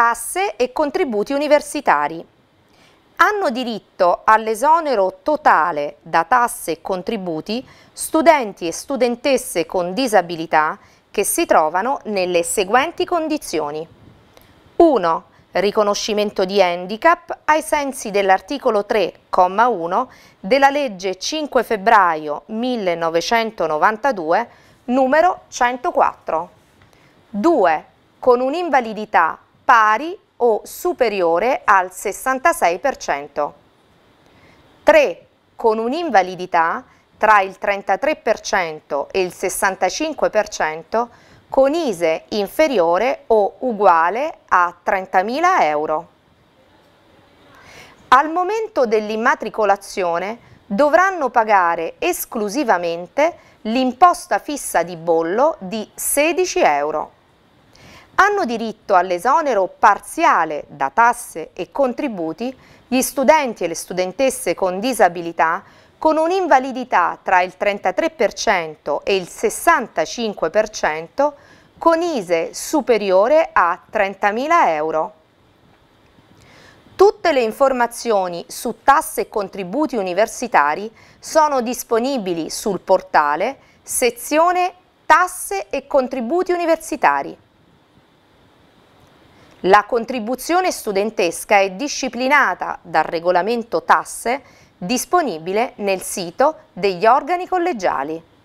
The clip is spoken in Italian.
tasse e contributi universitari. Hanno diritto all'esonero totale da tasse e contributi studenti e studentesse con disabilità che si trovano nelle seguenti condizioni. 1. Riconoscimento di handicap ai sensi dell'articolo 3,1 della legge 5 febbraio 1992 numero 104. 2. Con un'invalidità pari o superiore al 66%. 3. Con un'invalidità tra il 33% e il 65% con ISE inferiore o uguale a 30.000 euro. Al momento dell'immatricolazione dovranno pagare esclusivamente l'imposta fissa di bollo di 16 euro hanno diritto all'esonero parziale da tasse e contributi gli studenti e le studentesse con disabilità con un'invalidità tra il 33% e il 65% con ISE superiore a 30.000 euro. Tutte le informazioni su tasse e contributi universitari sono disponibili sul portale sezione Tasse e contributi universitari. La contribuzione studentesca è disciplinata dal regolamento tasse disponibile nel sito degli organi collegiali.